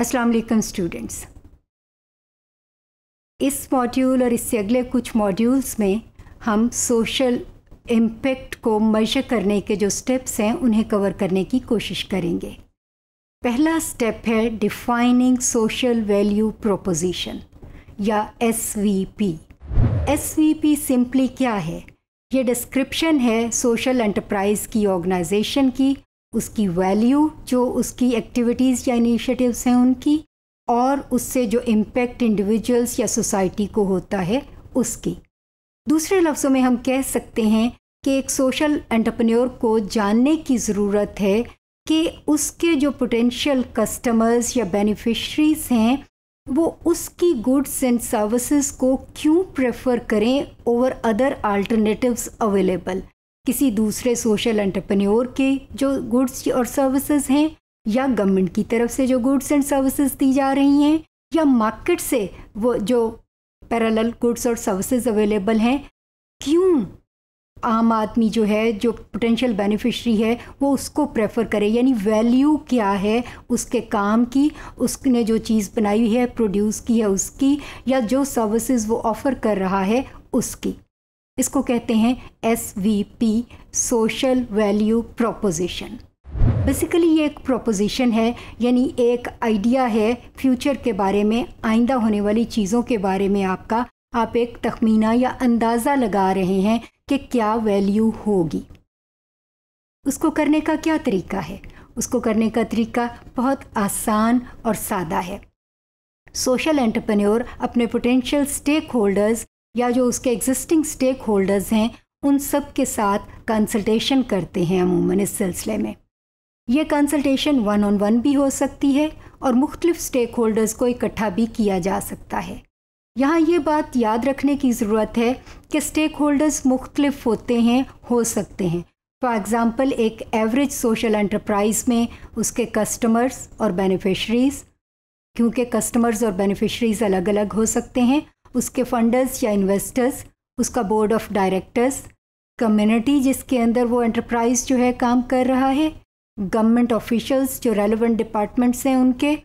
Aslam students इस module और इससे अगले कुछ मॉड्यूल्स में हम सोशल इम्पेक्ट को मशर करने के जो स्टेप्स हैं उन्हें कवर करने की कोशिश करेंगे पहला स्टेप है डिफाइनिंग सोशल वैल्यू प्रोपोजिशन या S V P S V P simply क्या है ये डिस्क्रिप्शन है सोशल एंटरप्राइज की ऑर्गेनाइजेशन की उसकी वैल्यू जो उसकी एक्टिविटीज़ या इनिशिएटिव्स हैं उनकी और उससे जो इम्पैक्ट इंडिविजुअल्स या सोसाइटी को होता है उसकी दूसरे लफ्ज़ों में हम कह सकते हैं कि एक सोशल एंटरप्रेन्योर को जानने की ज़रूरत है कि उसके जो पोटेंशियल कस्टमर्स या बेनिफिशरीज हैं वो उसकी गुड्स एंड सर्विसेज को क्यों प्रेफर करें ओवर अदर अल्टरनेटिव्स अवेलेबल किसी दूसरे सोशल एंटरप्रेन्योर के जो गुड्स और सर्विसेज हैं या गवर्नमेंट की तरफ से जो गुड्स एंड सर्विसेज दी जा रही हैं या मार्केट से वो जो पैरेलल गुड्स और सर्विसेज अवेलेबल हैं क्यों आम आदमी जो है जो पोटेंशियल बेनिफिशरी है वो उसको प्रेफर करे यानी वैल्यू क्या है उसके काम की उसने जो चीज़ बनाई है प्रोड्यूस की है उसकी या जो सर्विसेज वो ऑफ़र कर रहा है उसकी इसको कहते हैं S V P social value proposition basically ये एक प्रोपोजिशन है यानी एक आइडिया है फ्यूचर के बारे में आइंदा होने वाली चीज़ों के बारे में आपका आप एक तखमीना या अंदाज़ा लगा रहे हैं कि क्या वैल्यू होगी उसको करने का क्या तरीका है उसको करने का तरीका बहुत आसान और सादा है सोशल एंटरप्रेन्योर अपने पोटेंशियल स्टेक होल्डर्स या जो उसके एग्जिस्टिंग स्टेक होल्डर्स हैं उन सब के साथ कंसल्टेशन करते हैं अमूमन इस सिलसिले में ये कंसल्टेशन वन ऑन वन भी हो सकती है और मुख्तलिफ स्टेक होल्डर्स को इकट्ठा भी किया जा सकता है यहाँ ये बात याद रखने की ज़रूरत है कि स्टेक होल्डर्स मुख्तलिफ होते हैं हो सकते हैं फॉर एग्ज़ाम्पल एक एवरेज सोशल एंटरप्राइज में उसके कस्टमर्स और बेनिफिशरीज़ क्योंकि कस्टमर्स और बेनिफिशरीज़ अलग अलग हो सकते हैं उसके फंडर्स या इन्वेस्टर्स उसका बोर्ड ऑफ डायरेक्टर्स कम्युनिटी जिसके अंदर वो एंटरप्राइज जो है काम कर रहा है गवर्नमेंट ऑफिशल्स जो रेलिवेंट डिपार्टमेंट्स हैं उनके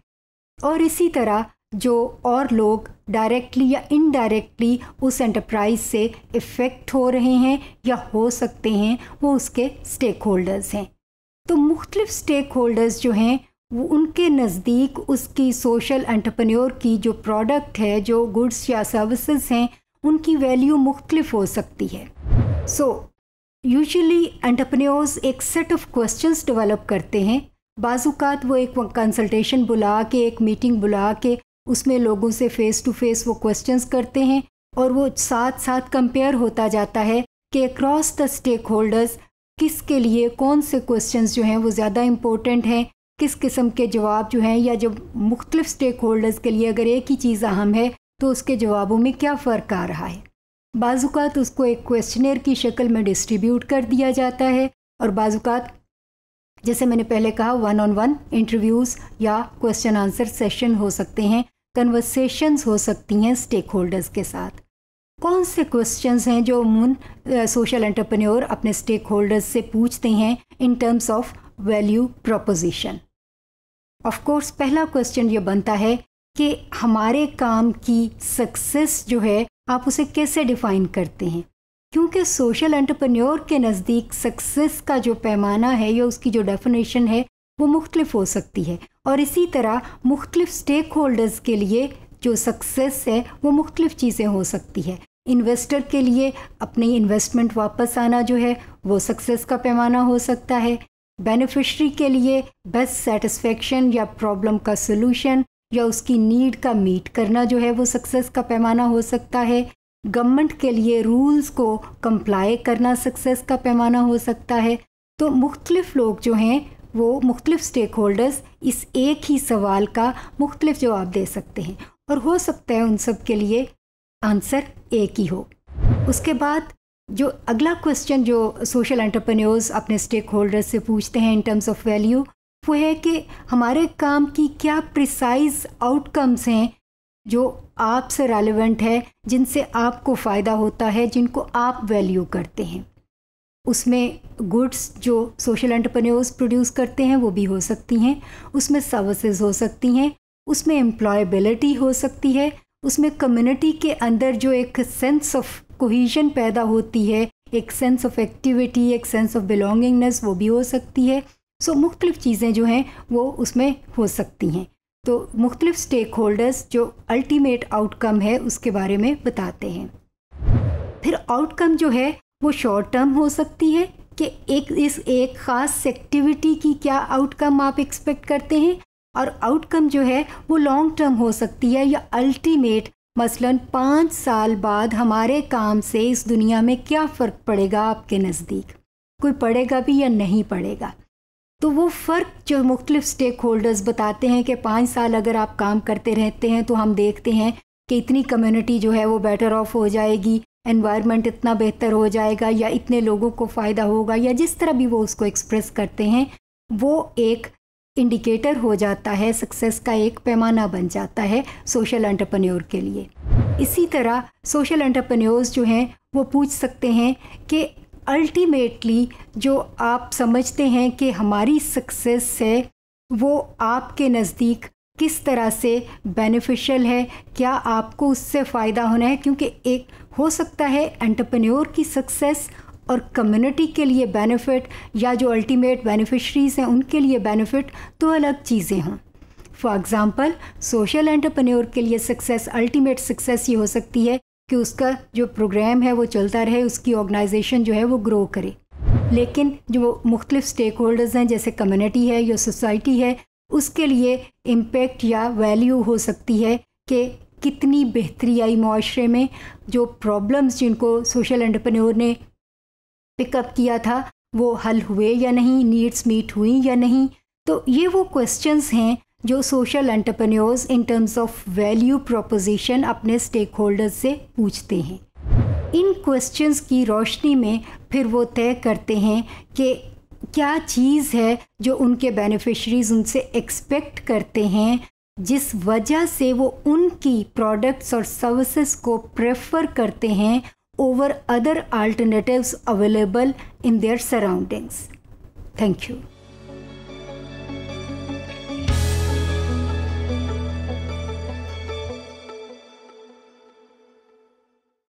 और इसी तरह जो और लोग डायरेक्टली या इनडायरेक्टली उस एंटरप्राइज से इफ़ेक्ट हो रहे हैं या हो सकते हैं वो उसके स्टेक होल्डर्स हैं तो मुख्तलिफ स्टेक होल्डर्स जो हैं उनके नज़दीक उसकी सोशल एंटरप्रेन्योर की जो प्रोडक्ट है जो गुड्स या सर्विसेज हैं उनकी वैल्यू मुख्तलिफ हो सकती है सो यूजली एंटरप्रेन्योर्स एक सेट ऑफ क्वेश्चंस डेवलप करते हैं बाज़ात वो एक कंसल्टेशन बुला के एक मीटिंग बुला के उसमें लोगों से फ़ेस टू फेस वो क्वेश्चंस करते हैं और वो साथ साथ कंपेयर होता जाता है कि अक्रॉस द स्टेक होल्डर्स किसके लिए कौन से क्वेश्चंस जो हैं वो ज़्यादा इम्पोर्टेंट हैं किस किस्म के जवाब जो हैं या जब मुख्तलिफ स्टेक होल्डर्स के लिए अगर एक ही चीज़ अहम है तो उसके जवाबों में क्या फ़र्क आ रहा है बाज़ात उसको एक क्वेश्चनर की शक्ल में डिस्ट्रीब्यूट कर दिया जाता है और बाज़ात जैसे मैंने पहले कहा वन ऑन वन इंटरव्यूज़ या क्वेश्चन आंसर सेशन हो सकते हैं कन्वर्सेशंस हो सकती हैं स्टेक होल्डर्स के साथ कौन से क्वेश्चंस हैं जो अमून सोशल एंटरप्रेन्योर अपने स्टेक होल्डर्स से पूछते हैं in terms of value proposition of course पहला क्वेश्चन ये बनता है कि हमारे काम की सक्सेस जो है आप उसे कैसे डिफाइन करते हैं क्योंकि सोशल एंटरप्रेन्योर के नज़दीक सक्सेस का जो पैमाना है या उसकी जो डेफिनेशन है वो मुख्तलिफ हो सकती है और इसी तरह मुख्तलिफ स्टेक होल्डर्स के लिए जो सक्सेस है वो मुख्तलिफ चीज़ें हो सकती है इन्वेस्टर के लिए अपनी इन्वेस्टमेंट वापस आना जो है वो सक्सेस का पैमाना हो सकता है बेनिफिशरी के लिए बेस्ट सेटिस्फेक्शन या प्रॉब्लम का सोल्यूशन या उसकी नीड का मीट करना जो है वो सक्सेस का पैमाना हो सकता है गवर्नमेंट के लिए रूल्स को कंप्लाई करना सक्सेस का पैमाना हो सकता है तो मुख्तलिफ लोग जो हैं वो मुख्तलिफ स्टेक होल्डर्स इस एक ही सवाल का मुख्तलिफ जवाब दे सकते हैं और हो सकता है उन सब के लिए आंसर एक ही हो उसके बाद जो अगला क्वेश्चन जो सोशल एंटरप्रेन्योर्स अपने स्टेक होल्डर्स से पूछते हैं इन टर्म्स ऑफ वैल्यू वो है कि हमारे काम की क्या प्रिसाइज आउटकम्स हैं जो आपसे रेलिवेंट है जिनसे आपको फ़ायदा होता है जिनको आप वैल्यू करते हैं उसमें गुड्स जो सोशल एंटरप्रेन्योर्स प्रोड्यूस करते हैं वो भी हो सकती हैं उसमें सर्विसेज हो सकती हैं उसमें एम्प्लॉयबिलिटी हो सकती है उसमें कम्युनिटी के अंदर जो एक सेंस ऑफ कोहिजन पैदा होती है एक सेंस ऑफ एक्टिविटी एक सेंस ऑफ बिलोंगिंगनेस वो भी हो सकती है सो so, मुख्तलिफ़ चीज़ें जो हैं वो उसमें हो सकती हैं तो मुख्तलिफ़ स्टेक होल्डर्स जो अल्टीमेट आउटकम है उसके बारे में बताते हैं फिर आउटकम जो है वो शॉर्ट टर्म हो सकती है कि एक इस एक ख़ास एक्टिविटी की क्या आउटकम आप एक्सपेक्ट करते हैं और आउटकम जो है वो लॉन्ग टर्म हो सकती है या अल्टीमेट मसलन पाँच साल बाद हमारे काम से इस दुनिया में क्या फ़र्क पड़ेगा आपके नज़दीक कोई पड़ेगा भी या नहीं पड़ेगा तो वो फ़र्क जो मुख्तलिफ स्टेक होल्डर्स बताते हैं कि पाँच साल अगर आप काम करते रहते हैं तो हम देखते हैं कि इतनी कम्युनिटी जो है वो बेटर ऑफ हो जाएगी एनवायरनमेंट इतना बेहतर हो जाएगा या इतने लोगों को फ़ायदा होगा या जिस तरह भी वो उसको एक्सप्रेस करते हैं वो एक इंडिकेटर हो जाता है सक्सेस का एक पैमाना बन जाता है सोशल एंटरप्रेन्योर के लिए इसी तरह सोशल एंटरप्रेन्योर्स जो हैं वो पूछ सकते हैं कि अल्टीमेटली जो आप समझते हैं कि हमारी सक्सेस है वो आपके नज़दीक किस तरह से बेनिफिशियल है क्या आपको उससे फ़ायदा होना है क्योंकि एक हो सकता है एंटरप्रेन्योर की सक्सेस और कम्युनिटी के लिए बेनिफिट या जो अल्टीमेट बेनिफिशरीज़ हैं उनके लिए बेनिफिट तो अलग चीज़ें हों फॉर एग्ज़ाम्पल सोशल एंटरप्रेन्योर के लिए सक्सेस अल्टीमेट सक्सेस ये हो सकती है कि उसका जो प्रोग्राम है वो चलता रहे उसकी ऑर्गेनाइजेशन जो है वो ग्रो करे लेकिन जो मुख्तलिफ स्टेक होल्डर्स हैं जैसे कम्युनिटी है या सोसाइटी है उसके लिए इम्पेक्ट या वैल्यू हो सकती है कि कितनी बेहतरी आई माशरे में जो प्रॉब्लम्स जिनको सोशल एंटरप्रेन्योर ने पिकअप किया था वो हल हुए या नहीं नीड्स मीट हुई या नहीं तो ये वो क्वेश्चंस हैं जो social entrepreneurs in terms of value proposition अपने स्टेक होल्डर्स से पूछते हैं इन क्वेश्चंस की रोशनी में फिर वो तय करते हैं कि क्या चीज़ है जो उनके बेनिफिशरीज उनसे एक्सपेक्ट करते हैं जिस वजह से वो उनकी प्रोडक्ट्स और सर्विसेज को प्रेफर करते हैं over other alternatives available in their surroundings. Thank you.